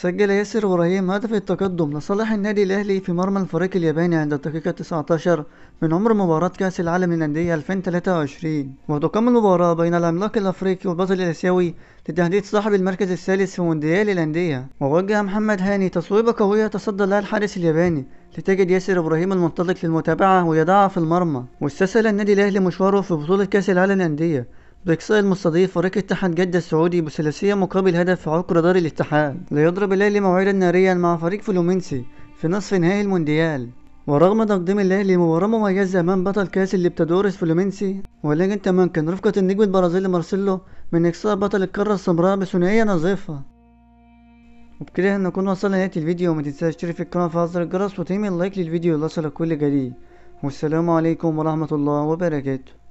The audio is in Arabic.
سجل ياسر ابراهيم هدف التقدم لصالح النادي الاهلي في مرمى الفريق الياباني عند الدقيقه 19 من عمر مباراه كاس العالم للانديه 2023 وتقام المباراه بين العملاق الافريقي والبطل الاسيوي لتهديد صاحب المركز الثالث في مونديال الانديه ووجه محمد هاني تصويبه قويه تصدى لها الحارس الياباني لتجد ياسر ابراهيم المنطلق للمتابعه ويضعها في المرمى واستسهل النادي الاهلي مشواره في بطوله كاس العالم للانديه بإقصاء المستضيف فريق اتحاد جدة السعودي بثلاثية مقابل هدف في عقر دار الاتحاد ليضرب الأهلي موعدا ناريا مع فريق فلومينسي في نصف نهائي المونديال ورغم تقديم الأهلي مباراة مميزة أمام بطل كأس الليبتادوريس فلومينسي ولكن تمكن رفقة النجم البرازيلي مارسيلو من إقصاء بطل القارة السمراء بثنائية نظيفة وبكده نكون وصلنا لنهاية الفيديو وما تنساش تشترك في القناة وفعل زر الجرس وتعمل لايك للفيديو ليصلك كل جديد والسلام عليكم ورحمة الله وبركاته